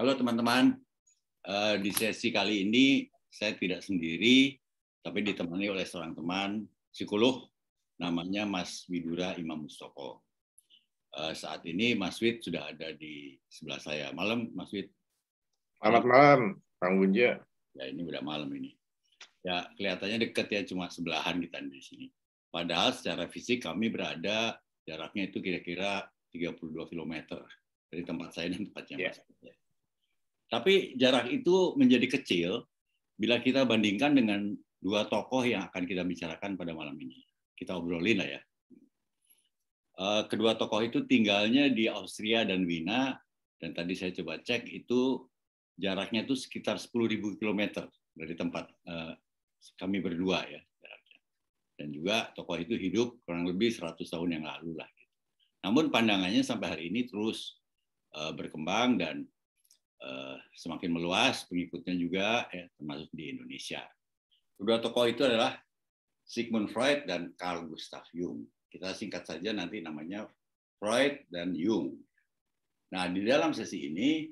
Halo teman-teman, eh, di sesi kali ini saya tidak sendiri, tapi ditemani oleh seorang teman psikolog, namanya Mas Widura Imam Mustoko. Eh, saat ini Mas Wid sudah ada di sebelah saya. Malam, Mas Wid. Selamat malam, Kang Bunja. Ya, ini udah malam ini. Ya, kelihatannya dekat ya, cuma sebelahan kita di sini. Padahal secara fisik kami berada jaraknya itu kira-kira 32 km dari tempat saya dan tempatnya yeah. Mas. Tapi jarak itu menjadi kecil bila kita bandingkan dengan dua tokoh yang akan kita bicarakan pada malam ini. Kita obrolin lah ya. Eh, kedua tokoh itu tinggalnya di Austria dan Wina, dan tadi saya coba cek itu jaraknya itu sekitar 10.000 km dari tempat eh, kami berdua ya Dan juga tokoh itu hidup kurang lebih 100 tahun yang lalu lah. Gitu. Namun pandangannya sampai hari ini terus Eh, berkembang dan eh, semakin meluas pengikutnya juga ya, termasuk di Indonesia. Kedua tokoh itu adalah Sigmund Freud dan Carl Gustav Jung. Kita singkat saja nanti namanya Freud dan Jung. Nah, di dalam sesi ini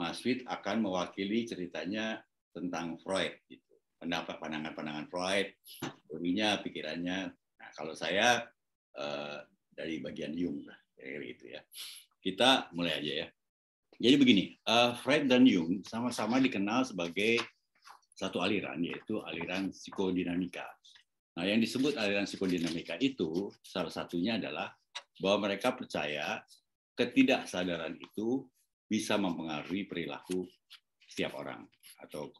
Mas Fit akan mewakili ceritanya tentang Freud gitu. Pendapat pandangan-pandangan Freud, teorinya, pikirannya. Nah, kalau saya eh, dari bagian Jung lah, kayak gitu ya. Kita mulai aja ya. Jadi begini, uh, Freud dan Jung sama-sama dikenal sebagai satu aliran, yaitu aliran psikodinamika. Nah, yang disebut aliran psikodinamika itu salah satunya adalah bahwa mereka percaya ketidaksadaran itu bisa mempengaruhi perilaku setiap orang atau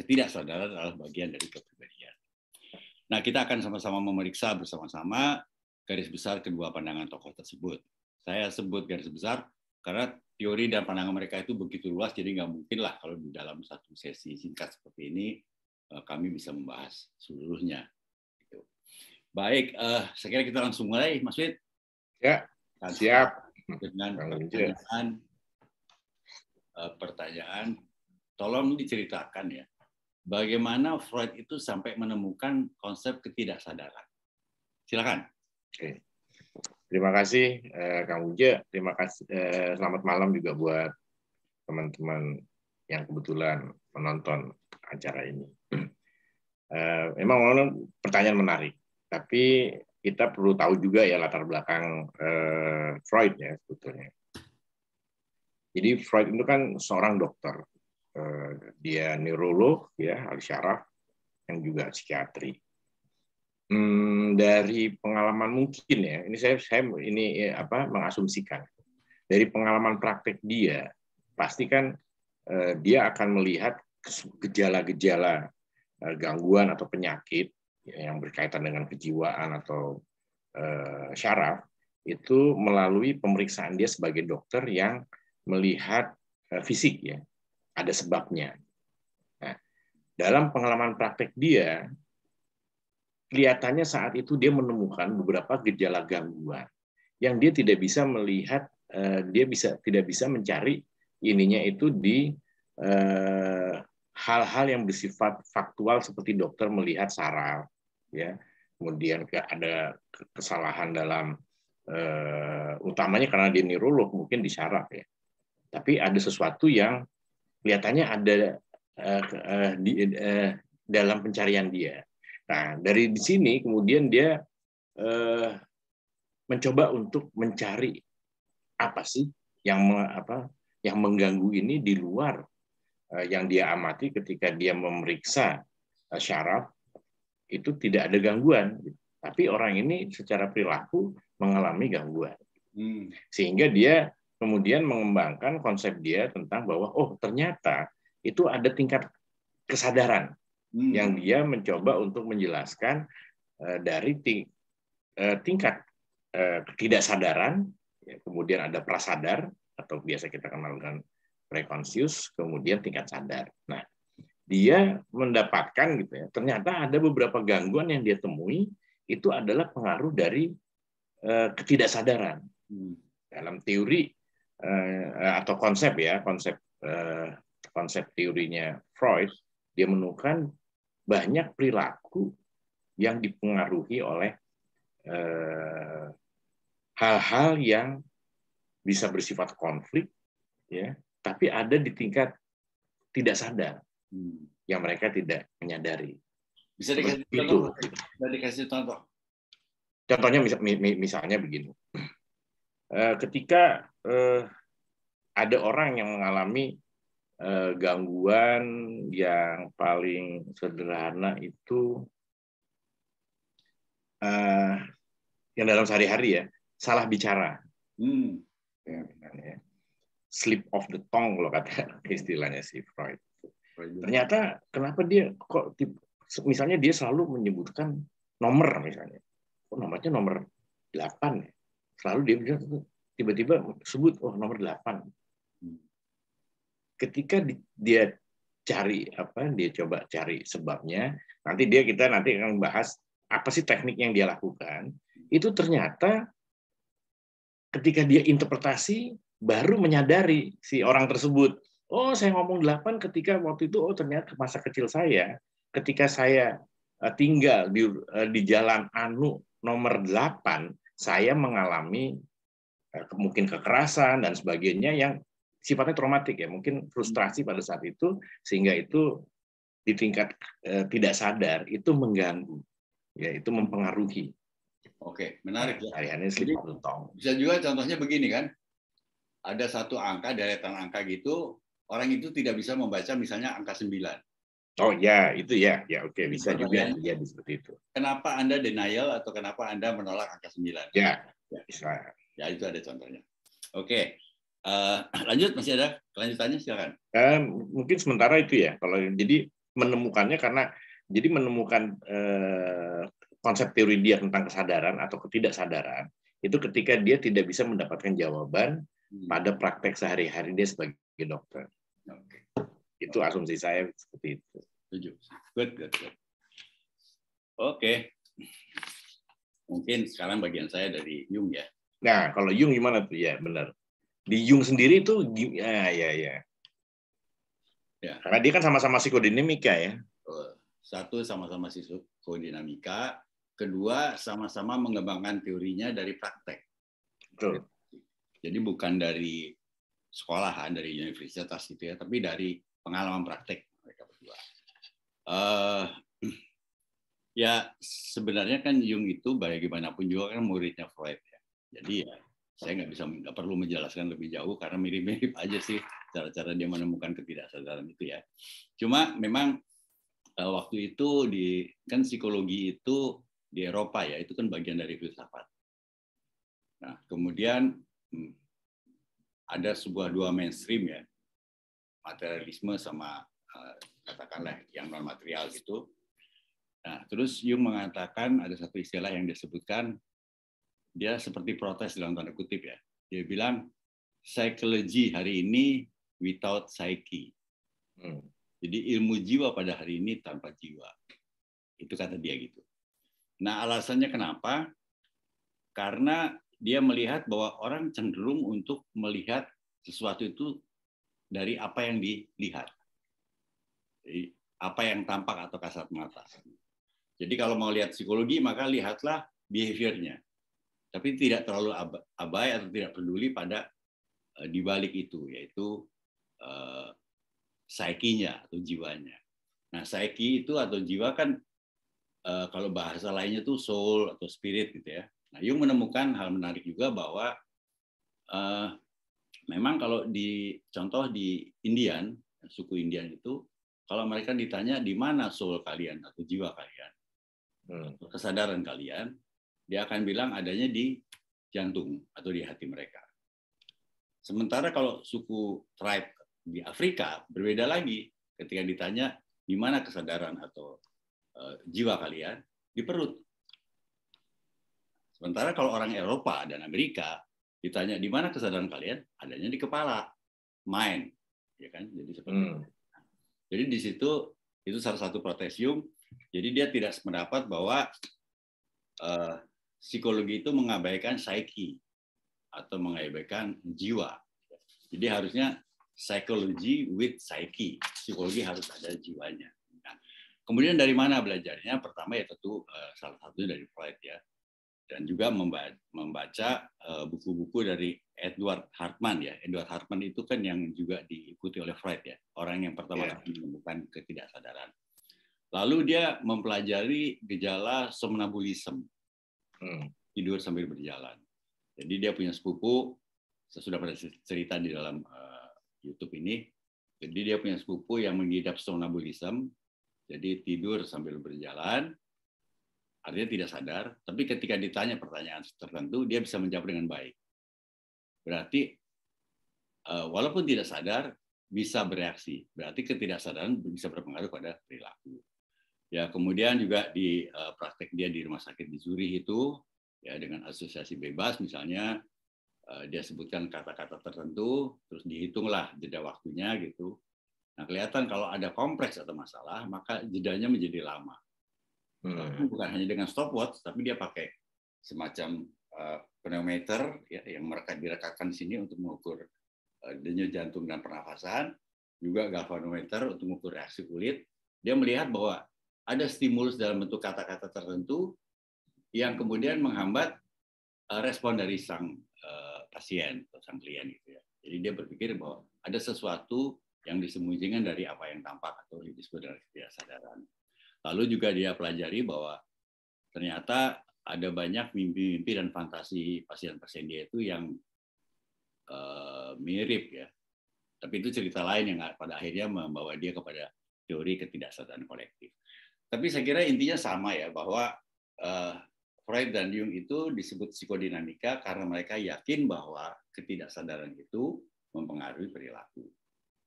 ketidaksadaran adalah bagian dari kepribadian. Nah, kita akan sama-sama memeriksa bersama-sama garis besar kedua pandangan tokoh tersebut. Saya sebut garis besar karena teori dan pandangan mereka itu begitu luas, jadi nggak mungkin lah kalau di dalam satu sesi singkat seperti ini eh, kami bisa membahas seluruhnya. Gitu. Baik, uh, eh, sekarang kita langsung mulai, Mas Wid. Ya, siap. Dengan pertanyaan, uh, pertanyaan, tolong diceritakan ya, bagaimana Freud itu sampai menemukan konsep ketidaksadaran. Silakan. Oke. Terima kasih eh, Kang Uja, terima kasih eh, selamat malam juga buat teman-teman yang kebetulan menonton acara ini. Eh, memang pertanyaan menarik, tapi kita perlu tahu juga ya latar belakang eh, Freud ya sebetulnya. Jadi Freud itu kan seorang dokter, eh, dia neurolog ya, alisyaraf, syaraf, yang juga psikiatri. Hmm, dari pengalaman mungkin ya ini saya saya ini eh, apa mengasumsikan dari pengalaman praktek dia pasti kan eh, dia akan melihat gejala-gejala eh, gangguan atau penyakit yang berkaitan dengan kejiwaan atau eh, syaraf itu melalui pemeriksaan dia sebagai dokter yang melihat eh, fisik ya ada sebabnya. Nah, dalam pengalaman praktek dia kelihatannya saat itu dia menemukan beberapa gejala gangguan yang dia tidak bisa melihat eh, dia bisa tidak bisa mencari ininya itu di eh, hal-hal yang bersifat faktual seperti dokter melihat saraf ya kemudian ada kesalahan dalam eh, utamanya karena dia neurolog mungkin di saraf ya tapi ada sesuatu yang kelihatannya ada dalam pencarian dia Nah, dari di sini kemudian dia eh, mencoba untuk mencari apa sih yang apa yang mengganggu ini di luar eh, yang dia amati ketika dia memeriksa eh, syaraf itu tidak ada gangguan. Tapi orang ini secara perilaku mengalami gangguan. Hmm. Sehingga dia kemudian mengembangkan konsep dia tentang bahwa oh ternyata itu ada tingkat kesadaran hmm. yang dia mencoba untuk menjelaskan uh, dari ting uh, tingkat uh, ketidaksadaran, ya, kemudian ada prasadar atau biasa kita kenal dengan preconscious, kemudian tingkat sadar. Nah, dia mendapatkan gitu ya, ternyata ada beberapa gangguan yang dia temui itu adalah pengaruh dari uh, ketidaksadaran. Hmm. Dalam teori uh, atau konsep ya, konsep uh, konsep teorinya Freud, dia menemukan banyak perilaku yang dipengaruhi oleh eh, hal-hal yang bisa bersifat konflik, ya, tapi ada di tingkat tidak sadar hmm. yang mereka tidak menyadari. Bisa dikasih contoh? dikasih contoh? Contohnya misalnya begini, eh, ketika eh, ada orang yang mengalami Eh, gangguan yang paling sederhana itu uh, yang dalam sehari-hari ya salah bicara. Hmm. Ya, ya. Slip of the tongue loh kata istilahnya si Freud. Ternyata kenapa dia kok misalnya dia selalu menyebutkan nomor misalnya. Kok nomornya nomor delapan, ya? Selalu dia tiba-tiba sebut oh nomor delapan ketika dia cari apa dia coba cari sebabnya nanti dia kita nanti akan bahas apa sih teknik yang dia lakukan itu ternyata ketika dia interpretasi baru menyadari si orang tersebut oh saya ngomong delapan ketika waktu itu oh ternyata masa kecil saya ketika saya eh, tinggal di eh, di jalan Anu nomor delapan saya mengalami eh, mungkin kekerasan dan sebagainya yang sifatnya traumatik ya, mungkin frustrasi hmm. pada saat itu sehingga itu di tingkat eh, tidak sadar itu mengganggu, ya itu mempengaruhi. Oke, menarik ya. Hariannya sleep Bisa juga contohnya begini kan, ada satu angka deretan angka gitu, orang itu tidak bisa membaca misalnya angka 9. Oh ya, itu ya, ya oke okay. bisa juga ya seperti itu. Kenapa Anda denial atau kenapa Anda menolak angka 9? Ya, ya. Bisa. ya itu ada contohnya. Oke, Eh, lanjut masih ada kelanjutannya silakan. Uh, mungkin sementara itu ya kalau jadi menemukannya karena jadi menemukan uh, konsep teori dia tentang kesadaran atau ketidaksadaran itu ketika dia tidak bisa mendapatkan jawaban hmm. pada praktek sehari-hari dia sebagai dokter. Okay. Itu okay. asumsi saya seperti itu. Setuju. Good, good, good. Oke. Okay. Mungkin sekarang bagian saya dari Jung ya. Nah, kalau Jung gimana tuh? Ya, benar. Di Jung sendiri itu ya ya ya. Ya. Karena dia kan sama-sama psikodinamika ya. Satu sama-sama psikodinamika, kedua sama-sama mengembangkan teorinya dari praktek. Betul. Jadi bukan dari sekolahan, ah, dari universitas gitu ya, tapi dari pengalaman praktek mereka berdua. Uh, ya sebenarnya kan Jung itu bagaimanapun juga kan muridnya Freud ya. Jadi ya saya nggak bisa nggak perlu menjelaskan lebih jauh karena mirip-mirip aja sih cara-cara dia menemukan ketidaksadaran itu ya. Cuma memang eh, waktu itu di kan psikologi itu di Eropa ya itu kan bagian dari filsafat. Nah kemudian hmm, ada sebuah dua mainstream ya materialisme sama eh, katakanlah yang non material gitu. Nah terus Jung mengatakan ada satu istilah yang disebutkan dia seperti protes dalam tanda kutip ya. Dia bilang psychology hari ini without psyche. Hmm. Jadi ilmu jiwa pada hari ini tanpa jiwa. Itu kata dia gitu. Nah, alasannya kenapa? Karena dia melihat bahwa orang cenderung untuk melihat sesuatu itu dari apa yang dilihat. Jadi, apa yang tampak atau kasat mata. Jadi kalau mau lihat psikologi, maka lihatlah behaviornya tapi tidak terlalu abai atau tidak peduli pada eh, di balik itu yaitu uh, atau jiwanya. Nah, saiki itu atau jiwa kan uh, kalau bahasa lainnya tuh soul atau spirit gitu ya. Nah, Jung menemukan hal menarik juga bahwa uh, memang kalau di contoh di Indian, suku Indian itu kalau mereka ditanya di mana soul kalian atau jiwa kalian, hmm. kesadaran kalian, dia akan bilang adanya di jantung atau di hati mereka. Sementara kalau suku tribe di Afrika berbeda lagi ketika ditanya di mana kesadaran atau e, jiwa kalian di perut. Sementara kalau orang Eropa dan Amerika ditanya di mana kesadaran kalian adanya di kepala, mind, ya kan? Jadi seperti hmm. Itu. Jadi di situ itu salah satu protesium. Jadi dia tidak mendapat bahwa uh, psikologi itu mengabaikan psyche atau mengabaikan jiwa. Jadi harusnya psychology with psyche. Psikologi harus ada jiwanya. Nah, kemudian dari mana belajarnya? Pertama ya tentu eh, salah satunya dari Freud ya. Dan juga membaca eh, buku-buku dari Edward Hartman ya. Edward Hartman itu kan yang juga diikuti oleh Freud ya. Orang yang pertama yeah. menemukan ketidaksadaran. Lalu dia mempelajari gejala somnambulisme Hmm, tidur sambil berjalan. Jadi dia punya sepupu, saya sudah pernah cerita di dalam uh, YouTube ini. Jadi dia punya sepupu yang mengidap somnambulism, jadi tidur sambil berjalan, artinya tidak sadar. Tapi ketika ditanya pertanyaan tertentu, dia bisa menjawab dengan baik. Berarti uh, walaupun tidak sadar, bisa bereaksi. Berarti ketidaksadaran bisa berpengaruh pada perilaku. Ya, kemudian juga di uh, praktek dia di rumah sakit di Zurich itu ya dengan asosiasi bebas misalnya uh, dia sebutkan kata-kata tertentu terus dihitunglah jeda waktunya gitu. Nah, kelihatan kalau ada kompleks atau masalah, maka jedanya menjadi lama. Hmm. Bukan hanya dengan stopwatch, tapi dia pakai semacam uh, eh, pneumeter ya, yang mereka direkatkan di sini untuk mengukur uh, denyut jantung dan pernafasan, juga galvanometer untuk mengukur reaksi kulit. Dia melihat bahwa ada stimulus dalam bentuk kata-kata tertentu yang kemudian menghambat eh, respon dari sang eh, pasien atau sang klien gitu ya. Jadi dia berpikir bahwa ada sesuatu yang disembunyikan dari apa yang tampak atau disebut dari ketidaksadaran. Lalu juga dia pelajari bahwa ternyata ada banyak mimpi-mimpi dan fantasi pasien-pasien dia itu yang eh, mirip ya. Tapi itu cerita lain yang pada akhirnya membawa dia kepada teori ketidaksadaran kolektif. Tapi saya kira intinya sama ya bahwa uh, Freud dan Jung itu disebut psikodinamika karena mereka yakin bahwa ketidaksadaran itu mempengaruhi perilaku.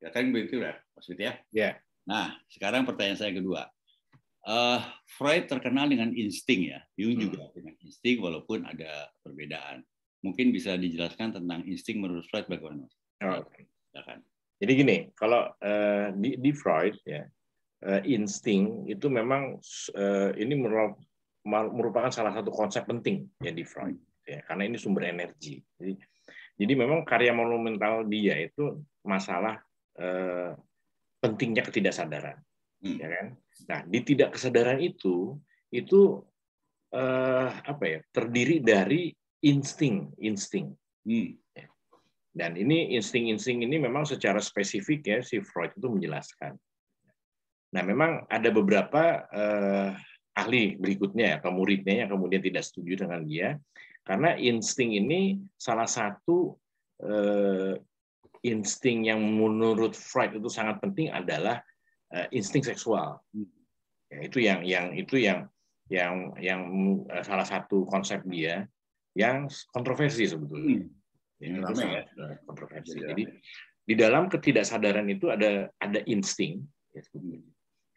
Ya kan begitu ya, Mas ya? Ya. Yeah. Nah, sekarang pertanyaan saya kedua. Uh, Freud terkenal dengan insting ya, Jung hmm. juga dengan insting walaupun ada perbedaan. Mungkin bisa dijelaskan tentang insting menurut Freud bagaimana? Oh, oke. Oke. okay. Jadi gini, kalau uh, di, di Freud ya, Eh, insting itu memang eh, ini merupakan salah satu konsep penting ya di Freud ya karena ini sumber energi jadi jadi memang karya monumental dia itu masalah uh, pentingnya ketidaksadaran hmm. ya kan nah di tidak kesadaran itu itu uh, apa ya terdiri dari insting insting hmm. Ya. dan ini insting-insting ini memang secara spesifik ya si Freud itu menjelaskan Nah, memang ada beberapa eh, ahli berikutnya, ya, atau muridnya yang kemudian tidak setuju dengan dia, karena insting ini salah satu eh, insting yang menurut Freud itu sangat penting adalah eh, insting seksual. Ya, itu yang yang itu yang yang yang eh, salah satu konsep dia yang kontroversi sebetulnya. Hmm. Ya, ya, ya. kontroversi. Jadi di dalam ketidaksadaran itu ada ada insting. Ya,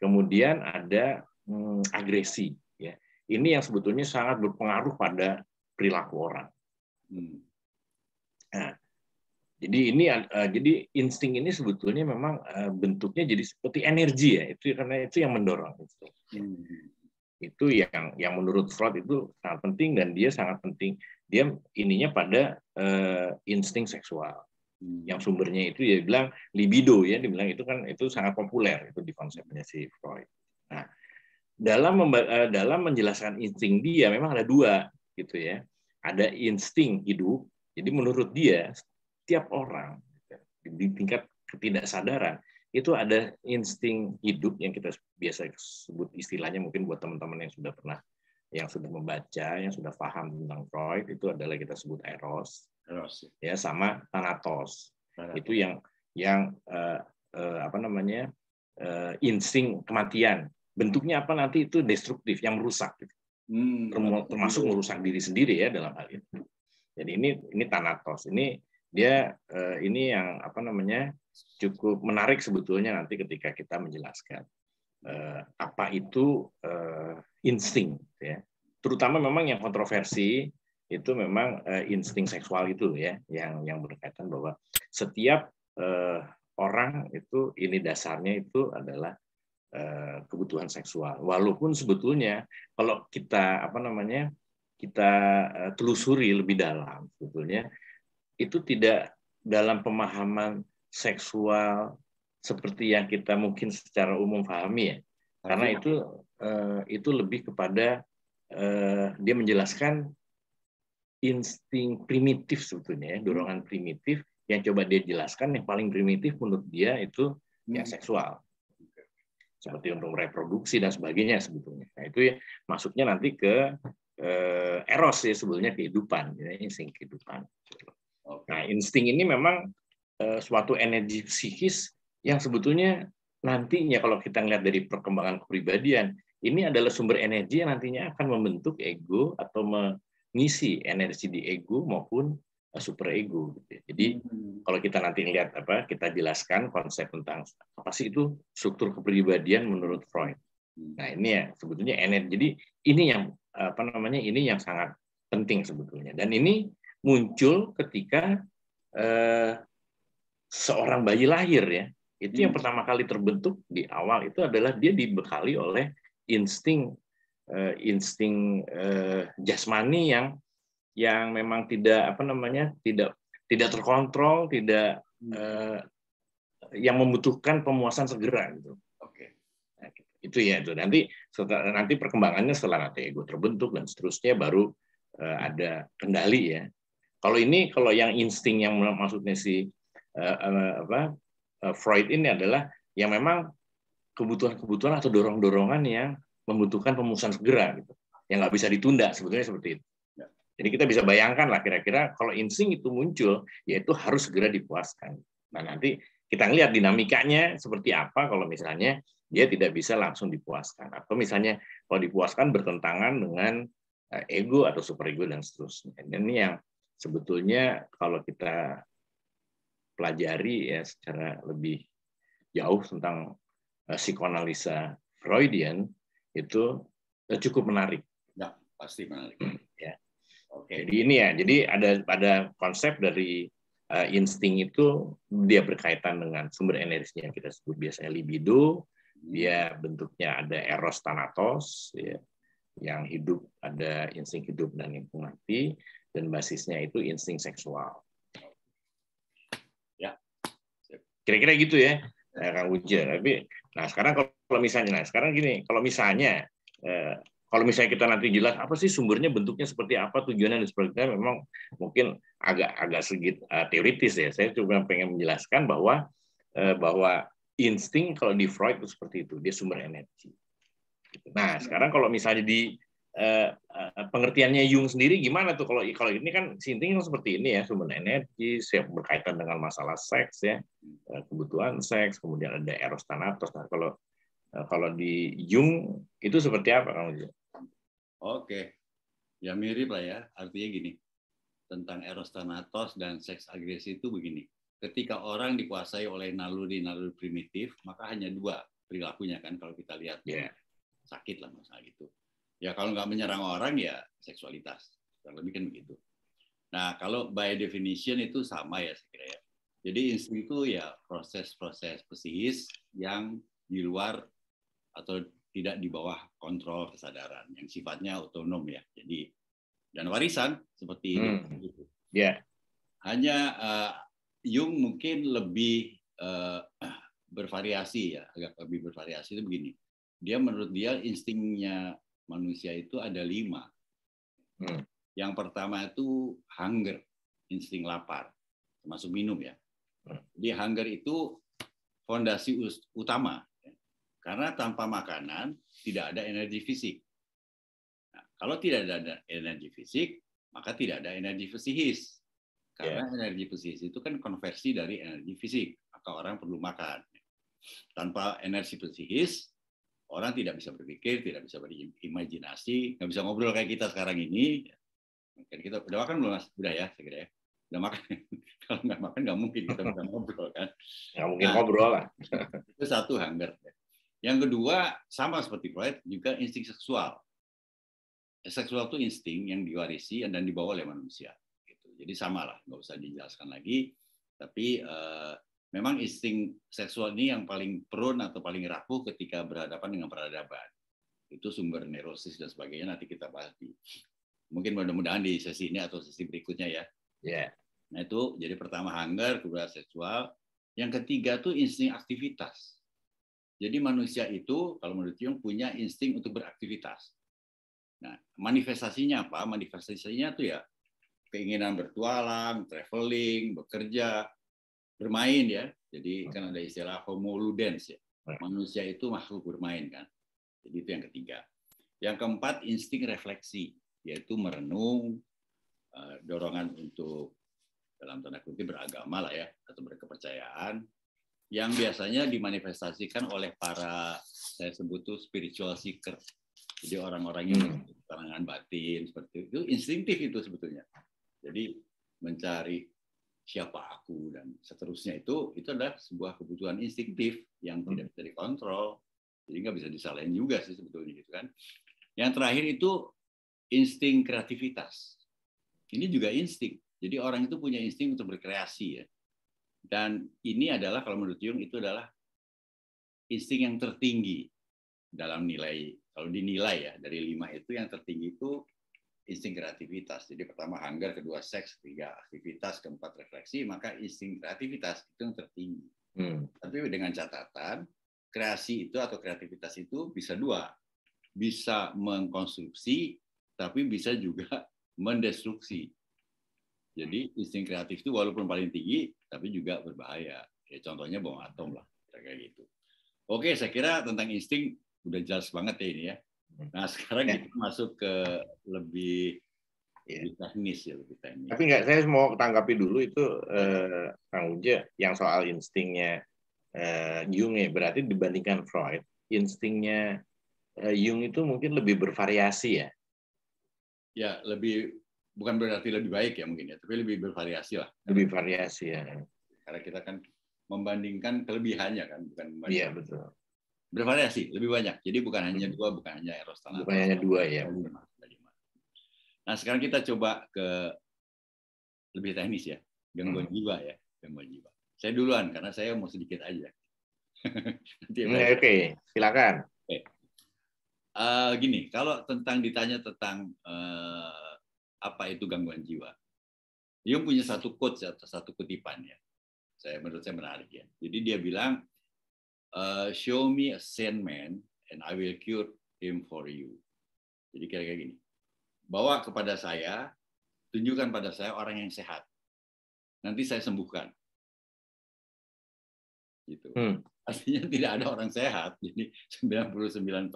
Kemudian ada hmm, agresi. Ya. Ini yang sebetulnya sangat berpengaruh pada perilaku orang. Hmm. Nah, jadi ini uh, jadi insting ini sebetulnya memang uh, bentuknya jadi seperti energi ya itu karena itu yang mendorong itu. Hmm. Itu yang yang menurut Freud itu sangat penting dan dia sangat penting dia ininya pada uh, insting seksual yang sumbernya itu ya bilang libido ya dibilang itu kan itu sangat populer itu di konsepnya si Freud. Nah, dalam eh, dalam menjelaskan insting dia memang ada dua gitu ya. Ada insting hidup. Jadi menurut dia setiap orang di tingkat ketidaksadaran itu ada insting hidup yang kita biasa sebut istilahnya mungkin buat teman-teman yang sudah pernah yang sudah membaca, yang sudah paham tentang Freud itu adalah kita sebut eros ya sama Thanatos. Thanos. Itu yang yang uh, uh, apa namanya uh, insting kematian. Bentuknya apa nanti itu destruktif, yang merusak. Gitu. Hmm. Termasuk merusak diri sendiri ya dalam hal ini Jadi ini ini Thanatos. Ini dia uh, ini yang apa namanya cukup menarik sebetulnya nanti ketika kita menjelaskan uh, apa itu uh, insting ya terutama memang yang kontroversi itu memang uh, insting seksual itu ya yang yang berkaitan bahwa setiap uh, orang itu ini dasarnya itu adalah uh, kebutuhan seksual walaupun sebetulnya kalau kita apa namanya kita uh, telusuri lebih dalam sebetulnya itu tidak dalam pemahaman seksual seperti yang kita mungkin secara umum pahami ya karena itu uh, itu lebih kepada uh, dia menjelaskan insting primitif sebetulnya ya, dorongan primitif yang coba dia jelaskan yang paling primitif menurut dia itu ya hmm. seksual seperti untuk reproduksi dan sebagainya sebetulnya. Nah itu ya masuknya nanti ke eh, eros ya sebetulnya kehidupan, ya, insting kehidupan. Nah insting ini memang eh, suatu energi psikis yang sebetulnya nantinya kalau kita lihat dari perkembangan kepribadian ini adalah sumber energi yang nantinya akan membentuk ego atau ngisi energi di ego maupun eh, super ego. Gitu ya. Jadi hmm. kalau kita nanti lihat apa kita jelaskan konsep tentang apa sih itu struktur kepribadian menurut Freud. Hmm. Nah ini ya sebetulnya energi. Jadi ini yang apa namanya ini yang sangat penting sebetulnya. Dan ini muncul ketika eh, seorang bayi lahir ya. Itu yang hmm. pertama kali terbentuk di awal itu adalah dia dibekali oleh insting uh, insting uh, jasmani yang yang memang tidak apa namanya tidak tidak terkontrol, tidak uh, yang membutuhkan pemuasan segera gitu. Oke. Nah, itu ya itu nanti setelah, nanti perkembangannya setelah nanti ego terbentuk dan seterusnya baru uh, ada kendali ya. Kalau ini kalau yang insting yang maksudnya si uh, uh, apa uh, Freud ini adalah yang memang kebutuhan-kebutuhan atau dorong-dorongan yang membutuhkan pemusnahan segera gitu. yang nggak bisa ditunda sebetulnya seperti itu ya. jadi kita bisa bayangkan lah kira-kira kalau insing itu muncul yaitu harus segera dipuaskan nah nanti kita lihat dinamikanya seperti apa kalau misalnya dia tidak bisa langsung dipuaskan atau misalnya kalau dipuaskan bertentangan dengan eh, ego atau super ego dan seterusnya ini yang sebetulnya kalau kita pelajari ya secara lebih jauh tentang eh, psikoanalisa Freudian itu eh, cukup menarik. Ya, pasti menarik. Hmm, ya. Oke. Jadi ini ya, jadi ada pada konsep dari uh, insting itu dia berkaitan dengan sumber energi yang kita sebut biasanya libido, hmm. dia bentuknya ada eros tanatos, ya, yang hidup ada insting hidup dan insting mati, dan basisnya itu insting seksual. Ya, kira-kira gitu ya, Kang Uja. Tapi, nah sekarang kalau kalau misalnya, nah sekarang gini, kalau misalnya, eh, kalau misalnya kita nanti jelas apa sih sumbernya, bentuknya seperti apa, tujuannya dan sebagainya, memang mungkin agak agak sedikit uh, teoritis ya. Saya cuma pengen menjelaskan bahwa eh, bahwa insting kalau di Freud itu seperti itu, dia sumber energi. Nah sekarang kalau misalnya di eh, eh pengertiannya Jung sendiri gimana tuh kalau kalau ini kan sinting seperti ini ya sumber energi siap berkaitan dengan masalah seks ya eh, kebutuhan seks kemudian ada eros tanatos nah kalau Nah, kalau di Jung itu seperti apa kamu? Oke, ya mirip lah ya. Artinya gini, tentang eros thanatos dan seks agresi itu begini. Ketika orang dikuasai oleh naluri-naluri primitif, maka hanya dua perilakunya kan kalau kita lihat. Yeah. Sakit lah masalah gitu. Ya kalau nggak menyerang orang ya seksualitas. Kurang lebih kan begitu. Nah kalau by definition itu sama ya saya kira ya. Jadi insting itu ya proses-proses psikis yang di luar atau tidak di bawah kontrol kesadaran yang sifatnya otonom ya. Jadi dan warisan seperti hmm. itu. Ya. Yeah. Hanya uh, Jung mungkin lebih uh, bervariasi ya, agak lebih bervariasi itu begini. Dia menurut dia instingnya manusia itu ada lima. Hmm. Yang pertama itu hunger, insting lapar, termasuk minum ya. Hmm. Jadi hunger itu fondasi utama karena tanpa makanan tidak ada energi fisik. Nah, kalau tidak ada energi fisik, maka tidak ada energi psikis. Karena yeah. energi psikis itu kan konversi dari energi fisik, maka orang perlu makan. Tanpa energi psikis, orang tidak bisa berpikir, tidak bisa berimajinasi, nggak bisa ngobrol kayak kita sekarang ini. Mungkin kita udah makan belum mas? Udah ya, kira ya udah makan. Kalau nggak makan nggak mungkin kita bisa ngobrol kan. Nggak mungkin nah, ngobrol lah. Itu satu hunger. Yang kedua, sama seperti Freud, juga insting seksual. Seksual itu insting yang diwarisi dan dibawa oleh manusia. Gitu. Jadi samalah, nggak usah dijelaskan lagi. Tapi eh, memang insting seksual ini yang paling prone atau paling rapuh ketika berhadapan dengan peradaban. Itu sumber neurosis dan sebagainya nanti kita bahas di mungkin mudah-mudahan di sesi ini atau sesi berikutnya ya. Ya. Yeah. Nah itu jadi pertama hunger, kedua seksual, yang ketiga tuh insting aktivitas. Jadi manusia itu kalau menurut Jung punya insting untuk beraktivitas. Nah, manifestasinya apa? Manifestasinya itu ya keinginan bertualang, traveling, bekerja, bermain ya. Jadi hmm. kan ada istilah homo ludens ya. Manusia itu makhluk bermain kan. Jadi itu yang ketiga. Yang keempat insting refleksi, yaitu merenung, eh, dorongan untuk dalam tanda kutip beragama lah ya atau berkepercayaan yang biasanya dimanifestasikan oleh para saya sebut tuh spiritual seeker. Jadi orang-orang yang hmm. karangan batin seperti itu instintif itu sebetulnya. Jadi mencari siapa aku dan seterusnya itu itu adalah sebuah kebutuhan instintif yang hmm. tidak bisa dikontrol. Jadi nggak bisa disalahin juga sih sebetulnya gitu kan. Yang terakhir itu insting kreativitas. Ini juga insting. Jadi orang itu punya insting untuk berkreasi ya. Dan ini adalah kalau menurut Jung itu adalah insting yang tertinggi dalam nilai kalau dinilai ya dari lima itu yang tertinggi itu insting kreativitas. Jadi pertama hunger, kedua seks, ketiga aktivitas, keempat refleksi, maka insting kreativitas itu yang tertinggi. Hmm. Tapi dengan catatan kreasi itu atau kreativitas itu bisa dua, bisa mengkonstruksi tapi bisa juga mendestruksi. Jadi insting kreatif itu walaupun paling tinggi, tapi juga berbahaya. Ya, contohnya bom atom lah, kayak gitu. Oke, saya kira tentang insting udah jelas banget ya ini ya. Nah sekarang ya. kita masuk ke lebih ya. lebih teknis ya lebih teknis. Tapi nggak saya mau tanggapi dulu itu eh, Kang Uje, yang soal instingnya eh, Jung ya berarti dibandingkan Freud instingnya eh, Jung itu mungkin lebih bervariasi ya. Ya lebih bukan berarti lebih baik ya mungkin ya, tapi lebih bervariasi lah. Lebih variasi ya. Karena kita kan membandingkan kelebihannya kan, bukan Iya betul. Bervariasi, lebih banyak. Jadi bukan hanya hmm. dua, bukan hanya Eros Tanah. Bukan hanya dua ya. Nah sekarang kita coba ke lebih teknis ya, gangguan hmm. jiwa ya, gangguan jiwa. Saya duluan karena saya mau sedikit aja. Nanti hmm, Oke, okay. silakan. Okay. Uh, eh, gini, kalau tentang ditanya tentang uh, apa itu gangguan jiwa. Dia punya satu quote atau satu kutipan ya. Saya menurut saya menarik ya. Jadi dia bilang, uh, show me a sane man and I will cure him for you. Jadi kira-kira gini, bawa kepada saya, tunjukkan pada saya orang yang sehat. Nanti saya sembuhkan. Gitu. Hmm. Artinya tidak ada orang sehat. Jadi 99,9%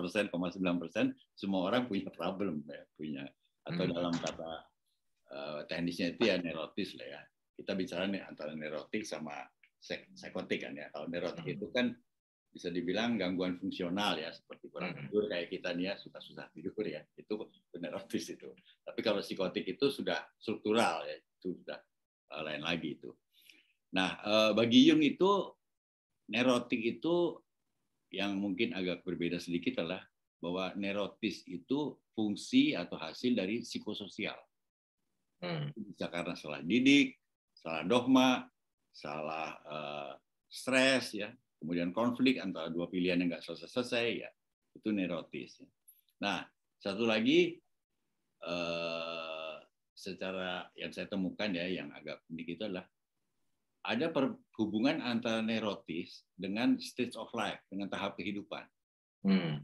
semua orang punya problem, ya. punya atau hmm. dalam kata uh, teknisnya itu ya neurotis lah ya. Kita bicara nih antara neurotik sama psikotik kan ya. Kalau neurotik hmm. itu kan bisa dibilang gangguan fungsional ya seperti kurang hmm. tidur kayak kita nih ya susah-susah tidur ya itu otis itu. Tapi kalau psikotik itu sudah struktural ya itu sudah eh, lain lagi itu. Nah eh, bagi Jung itu neurotik itu yang mungkin agak berbeda sedikit adalah bahwa neurotis itu fungsi atau hasil dari psikososial. Hmm. Bisa karena salah didik, salah dogma, salah uh, stres, ya, kemudian konflik antara dua pilihan yang nggak selesai-selesai, ya, itu neurotis. Ya. Nah, satu lagi uh, secara yang saya temukan ya, yang agak unik itu adalah ada perhubungan antara neurotis dengan stage of life, dengan tahap kehidupan. Hmm.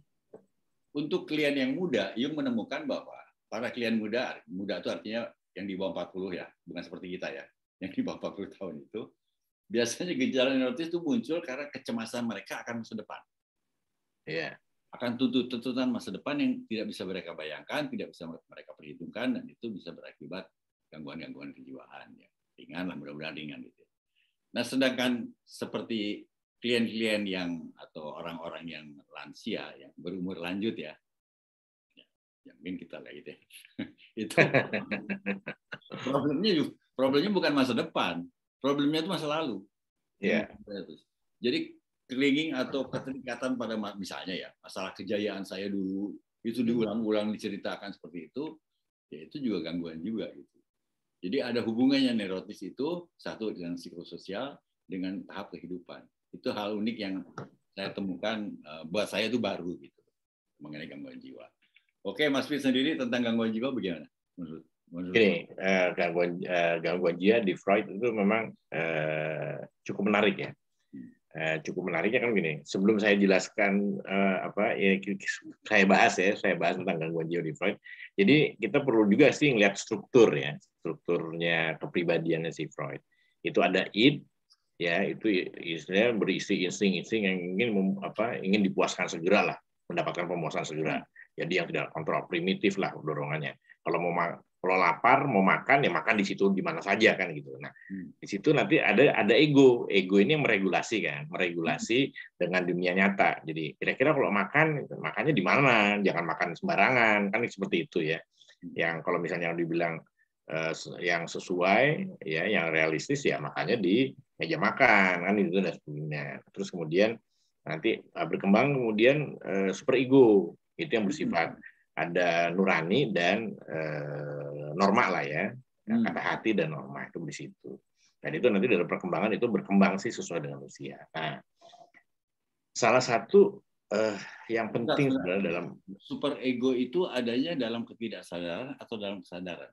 Untuk klien yang muda, Jung menemukan bahwa para klien muda, muda itu artinya yang di bawah 40 ya, bukan seperti kita ya, yang di bawah 40 tahun itu, biasanya gejala neurotis itu muncul karena kecemasan mereka akan masa depan. Iya. Yeah. Akan tuntutan masa depan yang tidak bisa mereka bayangkan, tidak bisa mereka perhitungkan, dan itu bisa berakibat gangguan-gangguan kejiwaan. Ya. Ringan lah, mudah-mudahan ringan gitu. Ya. Nah, sedangkan seperti klien-klien yang atau orang-orang yang lansia yang berumur lanjut ya ya, ya mungkin kita ya. lagi deh itu problemnya problemnya bukan masa depan problemnya itu masa lalu yeah. jadi clinging atau keterikatan pada misalnya ya masalah kejayaan saya dulu itu diulang-ulang diceritakan seperti itu ya itu juga gangguan juga gitu jadi ada hubungannya neurotis itu satu dengan psikososial dengan tahap kehidupan itu hal unik yang saya temukan eh, buat saya itu baru gitu mengenai gangguan jiwa. Oke, Mas Fit sendiri tentang gangguan jiwa bagaimana? Menurut, menurut Gini, eh, gangguan eh, gangguan jiwa di Freud itu memang cukup menarik ya. cukup menariknya kan gini. Sebelum saya jelaskan uh, apa ya saya bahas ya, saya bahas tentang gangguan jiwa di Freud. Jadi kita perlu juga sih melihat struktur ya, strukturnya kepribadiannya si Freud. Itu ada id, ya itu istilahnya berisi insting-insting yang ingin mem, apa ingin dipuaskan segera lah mendapatkan pemuasan segera hmm. jadi yang tidak kontrol primitif lah dorongannya kalau mau kalau lapar mau makan ya makan di situ di mana saja kan gitu nah hmm. di situ nanti ada ada ego ego ini yang meregulasi kan meregulasi hmm. dengan dunia nyata jadi kira-kira kalau makan makannya di mana jangan makan sembarangan kan seperti itu ya yang kalau misalnya dibilang eh, yang sesuai ya yang realistis ya makanya di meja makan kan itu dan sebagainya. Terus kemudian nanti eh, berkembang kemudian eh, super ego itu yang bersifat hmm. ada nurani dan eh, norma lah ya hmm. kata hati dan norma itu di situ. Dan itu nanti dalam perkembangan itu berkembang sih sesuai dengan usia. Nah, salah satu eh, yang penting sebenarnya dalam super ego itu adanya dalam ketidaksadaran atau dalam kesadaran?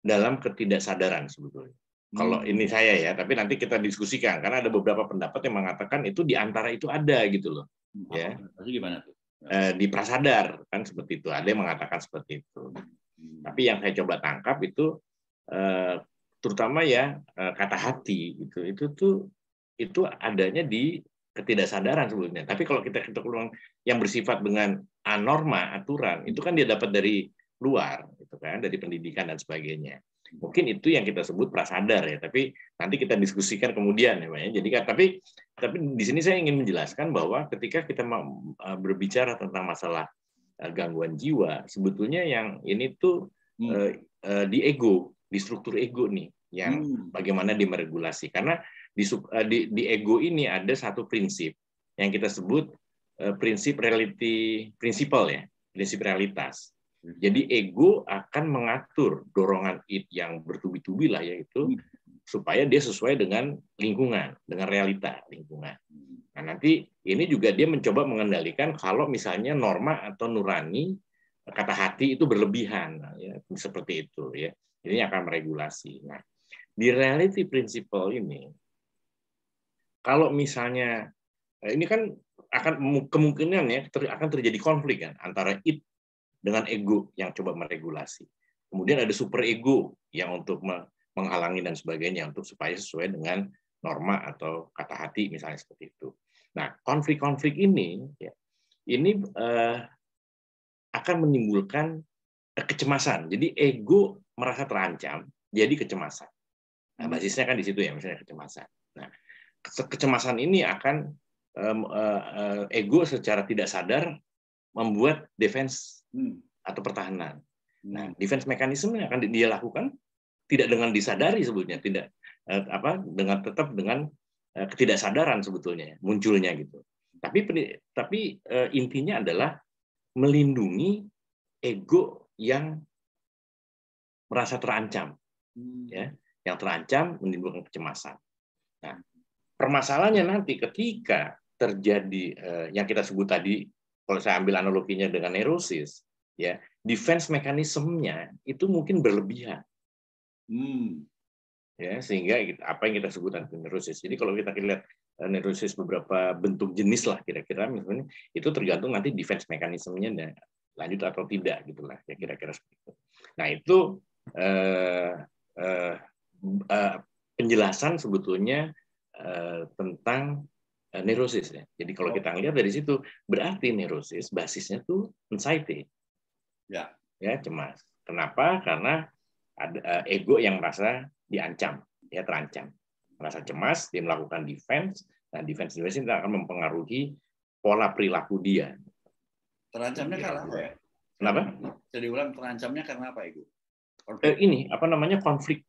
Dalam ketidaksadaran sebetulnya. Kalau ini hmm. saya ya, tapi nanti kita diskusikan karena ada beberapa pendapat yang mengatakan itu di antara itu ada gitu loh. Hmm, ya. Itu gimana tuh? Ya. Eh, di prasadar kan seperti itu. Ada yang mengatakan seperti itu. Hmm. Tapi yang saya coba tangkap itu eh, terutama ya eh, kata hati gitu. Itu tuh itu adanya di ketidaksadaran sebelumnya. Tapi kalau kita kita keluar yang bersifat dengan anorma aturan itu kan dia dapat dari luar, gitu kan, dari pendidikan dan sebagainya. Mungkin itu yang kita sebut prasadar ya, tapi nanti kita diskusikan kemudian ya, Pak ya. Jadi tapi tapi di sini saya ingin menjelaskan bahwa ketika kita e, berbicara tentang masalah e, gangguan jiwa, sebetulnya yang ini tuh hmm. E, di ego, di struktur ego nih yang hmm. bagaimana dimeregulasi karena di, di di ego ini ada satu prinsip yang kita sebut uh, prinsip reality prinsipal ya, prinsip realitas. Jadi ego akan mengatur dorongan it yang bertubi-tubi lah yaitu hmm. supaya dia sesuai dengan lingkungan, dengan realita lingkungan. Nah nanti ini juga dia mencoba mengendalikan kalau misalnya norma atau nurani kata hati itu berlebihan, nah, ya, seperti itu ya. Ini akan meregulasi. Nah di reality principle ini, kalau misalnya eh, ini kan akan kemungkinan ya ter, akan terjadi konflik kan antara it dengan ego yang coba meregulasi. Kemudian ada super ego yang untuk menghalangi dan sebagainya untuk supaya sesuai dengan norma atau kata hati misalnya seperti itu. Nah, konflik-konflik ini ya, ini eh, akan menimbulkan kecemasan. Jadi ego merasa terancam, jadi kecemasan. Nah, basisnya kan di situ ya, misalnya kecemasan. Nah, kecemasan ini akan um, uh, ego secara tidak sadar membuat defense Hmm. atau pertahanan. Hmm. Nah, defense mechanism yang akan dia lakukan tidak dengan disadari sebetulnya, tidak eh, apa dengan tetap dengan eh, ketidaksadaran sebetulnya munculnya gitu. Tapi tapi eh, intinya adalah melindungi ego yang merasa terancam, hmm. ya, yang terancam menimbulkan kecemasan. Nah, permasalahannya nanti ketika terjadi eh, yang kita sebut tadi, kalau saya ambil analoginya dengan neurosis, ya defense mekanismenya itu mungkin berlebihan hmm. ya sehingga apa yang kita sebut neurosis jadi kalau kita lihat eh, neurosis beberapa bentuk jenis lah kira-kira misalnya itu tergantung nanti defense mekanismenya lanjut atau tidak gitulah ya kira-kira seperti itu nah itu eh, eh, eh, penjelasan sebetulnya eh, tentang eh, neurosis ya. Jadi kalau kita lihat dari situ berarti neurosis basisnya tuh anxiety. Ya. Ya cemas. Kenapa? Karena ada eh, ego yang merasa diancam, ya terancam. Merasa cemas, dia melakukan defense, dan nah, defense defense ini akan mempengaruhi pola perilaku dia. Terancamnya karena apa iya. Kenapa? Jadi ulang terancamnya karena apa ego? Eh, ini apa namanya konflik.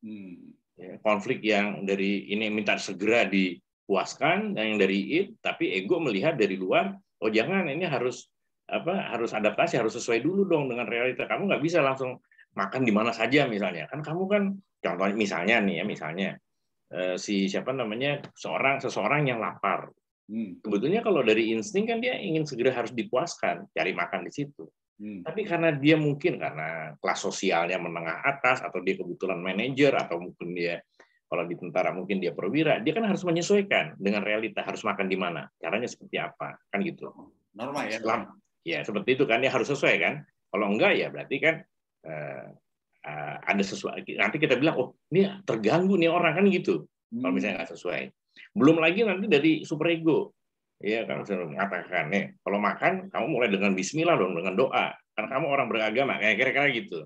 Hmm. Ya, konflik yang dari ini minta segera dipuaskan, yang dari it, tapi ego melihat dari luar, oh jangan ini harus apa harus adaptasi harus sesuai dulu dong dengan realita kamu nggak bisa langsung makan di mana saja misalnya kan kamu kan contohnya misalnya nih ya misalnya eh, si siapa namanya seorang seseorang yang lapar hmm. kalau dari insting kan dia ingin segera harus dipuaskan cari makan di situ Hmm. Tapi karena dia mungkin karena kelas sosialnya menengah atas atau dia kebetulan manajer atau mungkin dia kalau di tentara mungkin dia perwira, dia kan harus menyesuaikan dengan realita harus makan di mana, caranya seperti apa, kan gitu. normal ya. Selama, Ya seperti itu kan ya harus sesuai kan. Kalau enggak ya berarti kan uh, ada sesuai Nanti kita bilang oh ini terganggu nih orang kan gitu. Hmm. Kalau misalnya nggak sesuai. Belum lagi nanti dari super ego Ya kalau saya mengatakan nih kalau makan kamu mulai dengan Bismillah dong dengan doa. Karena kamu orang beragama kayak kira-kira gitu.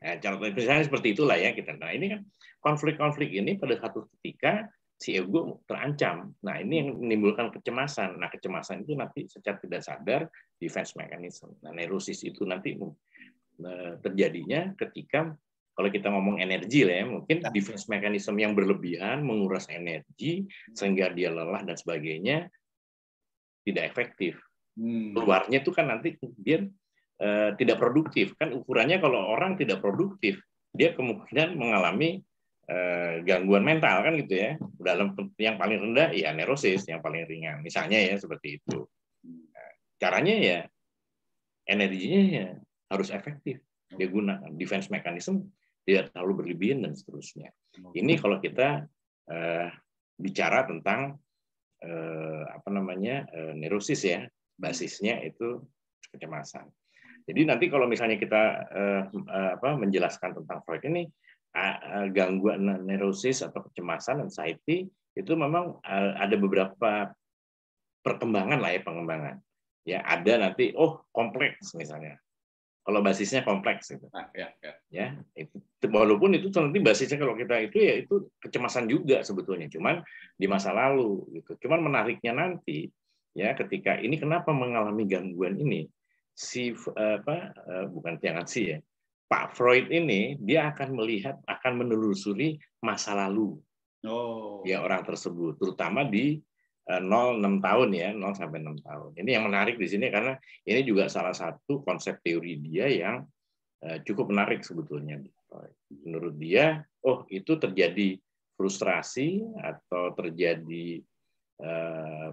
ya, cara misalnya seperti itulah ya kita. Nah ini kan konflik-konflik ini pada satu ketika si ego terancam. Nah, ini yang menimbulkan kecemasan. Nah, kecemasan itu nanti secara tidak sadar defense mechanism. Nah, neurosis itu nanti eh, terjadinya ketika kalau kita ngomong energi lah ya, mungkin ya. defense mechanism yang berlebihan menguras energi sehingga dia lelah dan sebagainya tidak efektif. Hmm. Keluarnya itu kan nanti dia eh, tidak produktif. Kan ukurannya kalau orang tidak produktif, dia kemungkinan mengalami Eh, gangguan mental kan gitu ya. Dalam yang paling rendah ya neurosis, yang paling ringan. Misalnya ya seperti itu. Nah, caranya ya energinya ya harus efektif dia gunakan defense mechanism tidak terlalu berlebihan dan seterusnya. Ini kalau kita uh, bicara tentang uh, apa namanya uh, neurosis ya basisnya itu kecemasan. Jadi nanti kalau misalnya kita uh, apa, menjelaskan tentang Freud ini gangguan neurosis atau kecemasan anxiety itu memang ada beberapa perkembangan lah ya pengembangan ya ada nanti oh kompleks misalnya kalau basisnya kompleks itu ah, ya, ya. ya itu walaupun itu nanti basisnya kalau kita itu ya itu kecemasan juga sebetulnya cuman di masa lalu gitu cuman menariknya nanti ya ketika ini kenapa mengalami gangguan ini si eh, apa eh, bukan tiangan si ya Pak Freud ini dia akan melihat akan menelusuri masa lalu oh. ya orang tersebut terutama di 0,6 eh, tahun ya 0 sampai 6 tahun ini yang menarik di sini karena ini juga salah satu konsep teori dia yang eh, cukup menarik sebetulnya menurut dia oh itu terjadi frustrasi atau terjadi uh,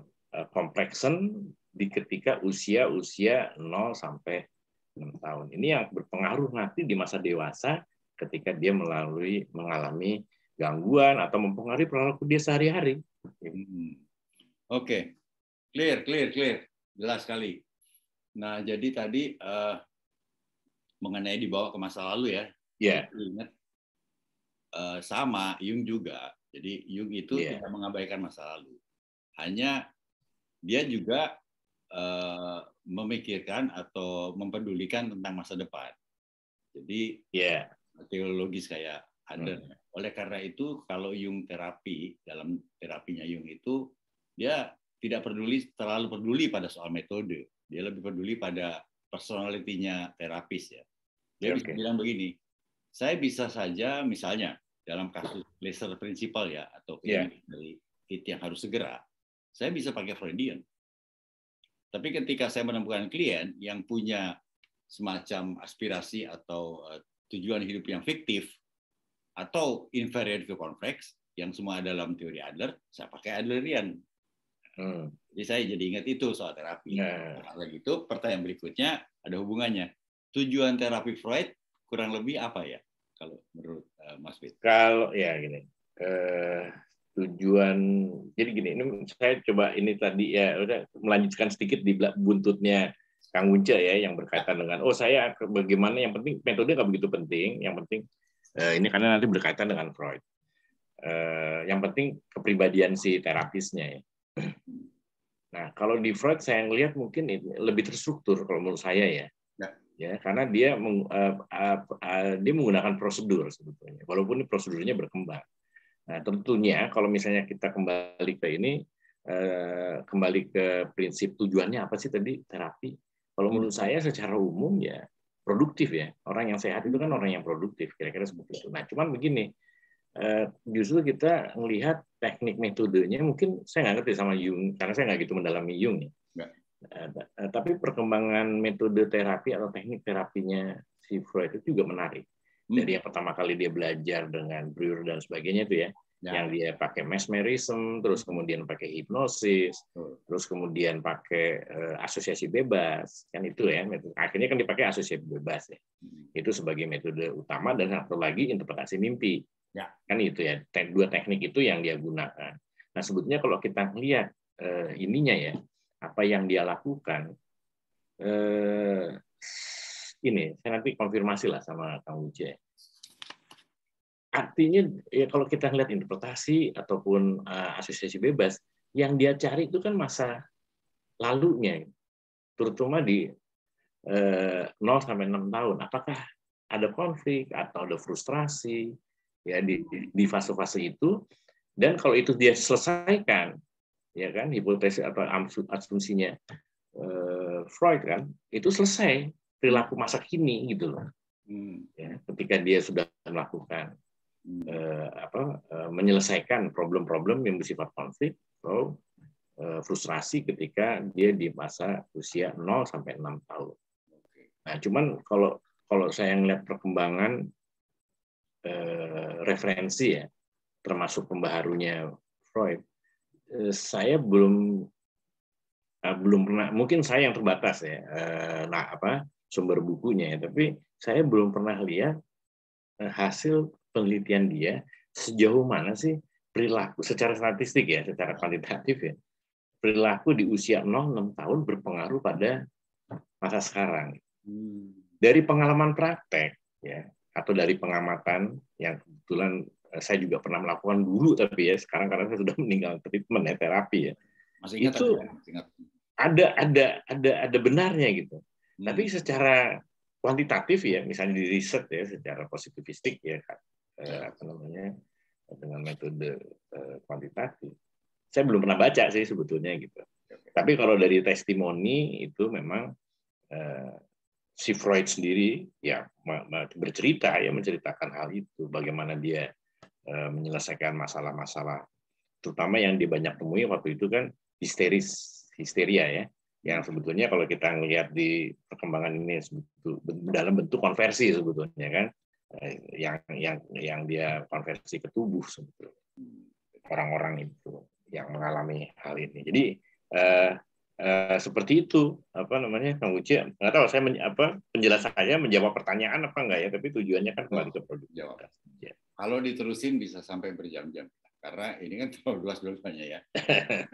di ketika usia-usia 0 sampai 6 tahun. Ini yang berpengaruh nanti di masa dewasa ketika dia melalui mengalami gangguan atau mempengaruhi perilaku dia sehari-hari. Hmm. Oke, okay. clear, clear, clear, jelas sekali. Nah, jadi tadi uh, mengenai dibawa ke masa lalu ya, yeah. ingat uh, sama Yung juga. Jadi Yung itu yeah. tidak mengabaikan masa lalu, hanya dia juga uh, memikirkan atau mempedulikan tentang masa depan. Jadi ya yeah. teologis kayak ada. Hmm. Oleh karena itu kalau Jung terapi dalam terapinya Jung itu dia tidak peduli terlalu peduli pada soal metode. Dia lebih peduli pada personalitinya terapis ya. Dia okay. bisa bilang begini, saya bisa saja misalnya dalam kasus laser prinsipal ya atau yeah. dari hit yang harus segera, saya bisa pakai Freudian. Tapi ketika saya menemukan klien yang punya semacam aspirasi atau eh, tujuan hidup yang fiktif atau inferiority complex yang semua ada dalam teori Adler, saya pakai Adlerian. Hmm. Jadi saya jadi ingat itu soal terapi. Nah. Kalau gitu, pertanyaan berikutnya ada hubungannya. Tujuan terapi Freud kurang lebih apa ya? Kalau menurut eh, Mas Fit? Kalau ya gini, uh, tujuan jadi gini ini saya coba ini tadi ya udah melanjutkan sedikit di buntutnya Kang Unca ya yang berkaitan dengan oh saya bagaimana yang penting metode nggak begitu penting yang penting eh, ini karena nanti berkaitan dengan Freud eh, yang penting kepribadian si terapisnya ya nah kalau di Freud saya ngelihat mungkin lebih terstruktur kalau menurut saya ya ya, ya karena dia meng, eh, dia menggunakan prosedur sebetulnya walaupun prosedurnya berkembang Nah, tentunya kalau misalnya kita kembali ke ini, eh, kembali ke prinsip tujuannya apa sih tadi terapi? Kalau menurut hmm. saya secara umum ya produktif ya. Orang yang sehat itu kan orang yang produktif, kira-kira seperti itu. Nah, cuman begini, eh, justru kita melihat teknik metodenya mungkin saya nggak ngerti sama Jung, karena saya nggak gitu mendalami Jung ya. Eh, tapi perkembangan metode terapi atau teknik terapinya si Freud itu juga menarik. Hmm. Dari yang pertama kali dia belajar dengan Breuer dan sebagainya itu ya, Ya. Yang dia pakai mesmerism, terus kemudian pakai hipnosis, terus kemudian pakai eh, asosiasi bebas, kan itu ya. Hmm. Akhirnya kan dipakai asosiasi bebas ya. Hmm. Itu sebagai metode utama dan satu lagi interpretasi mimpi. Ya. Kan itu ya. Dua teknik itu yang dia gunakan. Nah sebetulnya kalau kita lihat eh, ininya ya, apa yang dia lakukan. Eh, ini saya nanti konfirmasi lah sama Kang Uce artinya ya kalau kita melihat interpretasi ataupun uh, asosiasi bebas yang dia cari itu kan masa lalunya terutama di uh, eh, 0 sampai 6 tahun apakah ada konflik atau ada frustrasi ya di fase-fase itu dan kalau itu dia selesaikan ya kan hipotesis atau asumsinya uh, Freud kan itu selesai perilaku masa kini gitu loh hmm. ya ketika dia sudah melakukan uh, apa, uh, menyelesaikan problem-problem yang bersifat konflik atau uh, frustrasi ketika dia di masa usia 0 sampai 6 tahun. Nah, cuman kalau kalau saya ngeliat perkembangan uh, referensi ya, termasuk pembaharunya Freud, uh, saya belum uh, belum pernah, mungkin saya yang terbatas ya, Uh, nah apa sumber bukunya ya, tapi saya belum pernah lihat hasil penelitian dia sejauh mana sih perilaku secara statistik ya, secara kuantitatif ya, perilaku di usia 0-6 tahun berpengaruh pada masa sekarang. Hmm. Dari pengalaman praktek ya, atau dari pengamatan yang kebetulan eh, saya juga pernah melakukan dulu tapi ya sekarang karena saya sudah meninggal treatment ya terapi ya. Masih ingat itu ya, ada ada ada ada benarnya gitu. Hmm. Tapi secara kuantitatif ya misalnya di riset ya secara positivistik ya Iya. Nah, apa namanya dengan metode eh, kuantitatif. Saya belum pernah baca sih sebetulnya gitu. Tapi kalau dari testimoni itu memang eh, si Freud sendiri ya bercerita ya menceritakan hal itu bagaimana dia eh, menyelesaikan masalah-masalah terutama yang dia banyak temui waktu itu kan histeris histeria ya yang sebetulnya kalau kita melihat di perkembangan ini dalam bentuk konversi sebetulnya kan Eh, yang yang yang dia konversi ke tubuh sebetulnya orang-orang itu yang mengalami hal ini. Jadi eh, eh, seperti itu apa namanya Kang Uci nggak tahu saya men, apa penjelasannya menjawab pertanyaan apa enggak ya tapi tujuannya kan kembali ke produk jawab. Ya. Kalau diterusin bisa sampai berjam-jam karena ini kan terlalu luas dulunya ya. yeah.